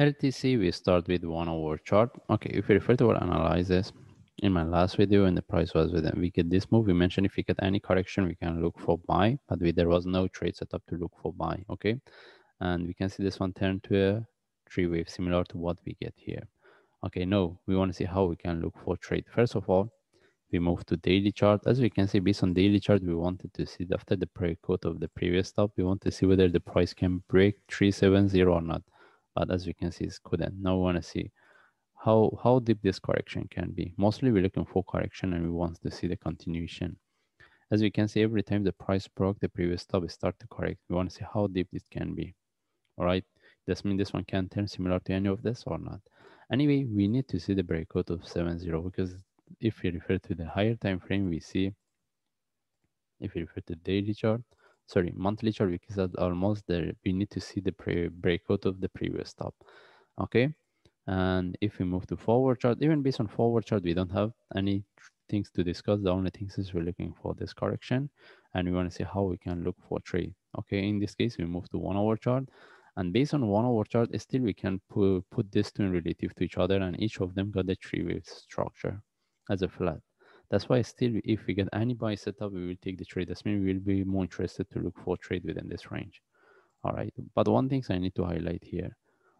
LTC, we start with one hour chart. Okay, if you refer to our analysis in my last video and the price was within, we get this move. We mentioned if we get any correction, we can look for buy, but we, there was no trade setup to look for buy, okay? And we can see this one turn to a three wave, similar to what we get here. Okay, no, we wanna see how we can look for trade. First of all, we move to daily chart. As we can see, based on daily chart, we wanted to see after the breakout of the previous stop, we want to see whether the price can break 370 or not but as you can see, it couldn't. Now we want to see how, how deep this correction can be. Mostly we're looking for correction and we want to see the continuation. As we can see, every time the price broke the previous stop, it start to correct. We want to see how deep it can be. All right, does mean this one can turn similar to any of this or not? Anyway, we need to see the breakout of 7.0 because if we refer to the higher time frame, we see, if we refer to daily chart, sorry, monthly chart because that's almost there. We need to see the pre breakout of the previous top. Okay. And if we move to forward chart, even based on forward chart, we don't have any things to discuss. The only things is we're looking for this correction and we want to see how we can look for trade. Okay, in this case, we move to one hour chart. And based on one hour chart, still we can put, put this two in relative to each other and each of them got the three wave structure as a flat. That's why still, if we get any buy setup, we will take the trade. That's mean we will be more interested to look for trade within this range. All right, but one thing I need to highlight here.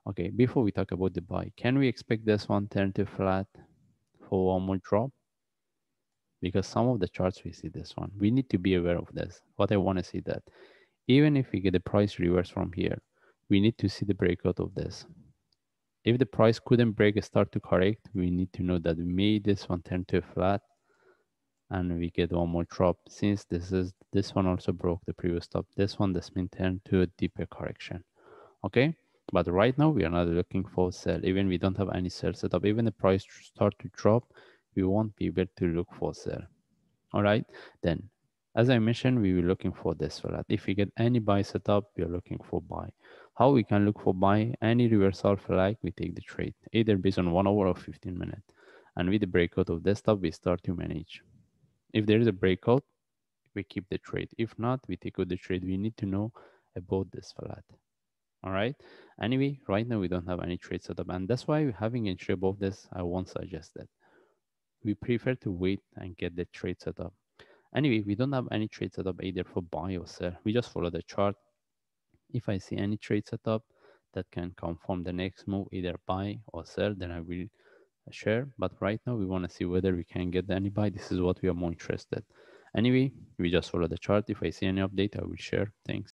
Okay, before we talk about the buy, can we expect this one turn to flat for one more drop? Because some of the charts we see this one, we need to be aware of this. What I want to see that even if we get the price reverse from here, we need to see the breakout of this. If the price couldn't break start to correct, we need to know that we made this one turn to flat and we get one more drop since this is this one also broke the previous top this one this means turn to a deeper correction okay but right now we are not looking for sell even we don't have any sell setup even the price start to drop we won't be able to look for sell all right then as i mentioned we were looking for this flat if we get any buy setup we are looking for buy how we can look for buy any reversal flag we take the trade either based on one hour or 15 minutes and with the breakout of desktop we start to manage if there is a breakout, we keep the trade. If not, we take out the trade. We need to know about this that. All right. Anyway, right now we don't have any trade set up, and that's why having entry above this, I won't suggest that. We prefer to wait and get the trade set up. Anyway, we don't have any trade set up either for buy or sell. We just follow the chart. If I see any trade set up that can confirm the next move, either buy or sell, then I will share. But right now we want to see whether we can get any buy. This is what we are more interested. Anyway, we just follow the chart. If I see any update, I will share. Thanks.